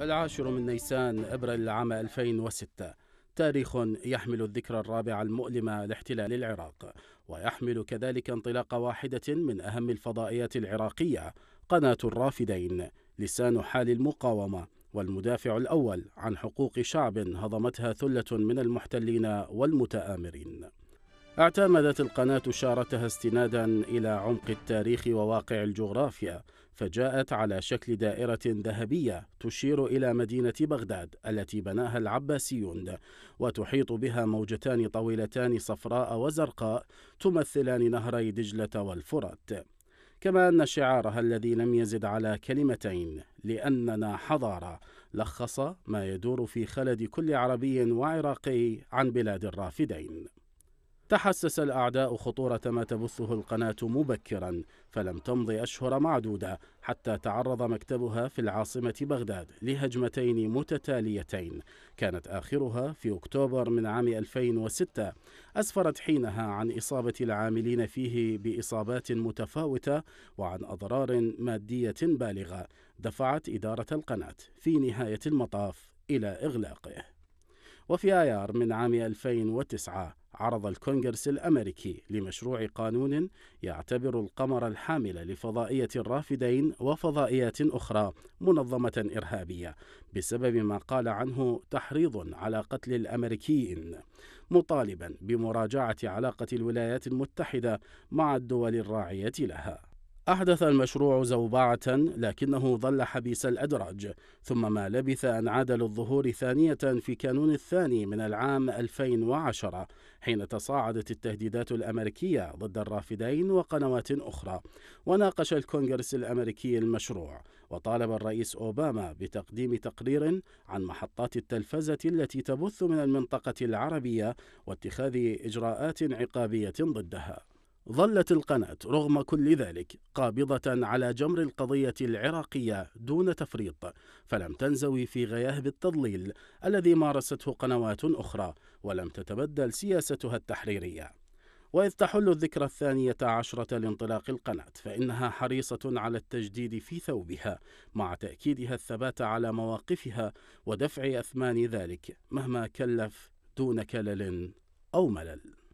العاشر من نيسان أبريل عام 2006 تاريخ يحمل الذكرى الرابعة المؤلمة لاحتلال العراق ويحمل كذلك انطلاق واحدة من أهم الفضائيات العراقية قناة الرافدين لسان حال المقاومة والمدافع الأول عن حقوق شعب هضمتها ثلة من المحتلين والمتآمرين اعتمدت القناة شارتها استنادا إلى عمق التاريخ وواقع الجغرافيا فجاءت على شكل دائرة ذهبية تشير إلى مدينة بغداد التي بناها العباسيون وتحيط بها موجتان طويلتان صفراء وزرقاء تمثلان نهري دجلة والفرات كما أن شعارها الذي لم يزد على كلمتين لأننا حضارة لخص ما يدور في خلد كل عربي وعراقي عن بلاد الرافدين تحسس الأعداء خطورة ما تبثه القناة مبكرا فلم تمض أشهر معدودة حتى تعرض مكتبها في العاصمة بغداد لهجمتين متتاليتين كانت آخرها في أكتوبر من عام 2006 أسفرت حينها عن إصابة العاملين فيه بإصابات متفاوتة وعن أضرار مادية بالغة دفعت إدارة القناة في نهاية المطاف إلى إغلاقه وفي آيار من عام 2009 عرض الكونغرس الأمريكي لمشروع قانون يعتبر القمر الحامل لفضائية الرافدين وفضائيات أخرى منظمة إرهابية بسبب ما قال عنه تحريض على قتل الأمريكيين مطالبا بمراجعة علاقة الولايات المتحدة مع الدول الراعية لها أحدث المشروع زوبعة لكنه ظل حبيس الأدراج ثم ما لبث أن عاد للظهور ثانية في كانون الثاني من العام 2010 حين تصاعدت التهديدات الأمريكية ضد الرافدين وقنوات أخرى وناقش الكونغرس الأمريكي المشروع وطالب الرئيس أوباما بتقديم تقرير عن محطات التلفزة التي تبث من المنطقة العربية واتخاذ إجراءات عقابية ضدها ظلت القناة رغم كل ذلك قابضة على جمر القضية العراقية دون تفريط، فلم تنزوي في غياهب التضليل الذي مارسته قنوات أخرى، ولم تتبدل سياستها التحريرية. وإذ تحل الذكرى الثانية عشرة لانطلاق القناة فإنها حريصة على التجديد في ثوبها مع تأكيدها الثبات على مواقفها ودفع أثمان ذلك مهما كلف دون كلل أو ملل